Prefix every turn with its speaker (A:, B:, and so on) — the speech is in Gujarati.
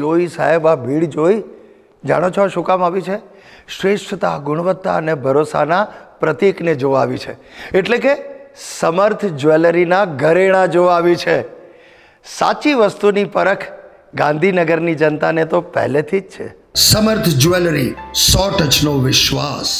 A: જોઈ સાહેબ આ ભીડ જોઈ જાણો છો શું કામ આવી છે શ્રેષ્ઠતા ગુણવત્તા અને ભરોસાના પ્રતીકને જોવા આવી છે એટલે કે સમર્થ જ્વેલરીના ઘરેણા જોવા આવી છે સાચી વસ્તુની પરખ ગાંધીનગરની જનતાને તો પહેલેથી જ છે
B: સમર્થ જ્વેલરી સો ટચનો વિશ્વાસ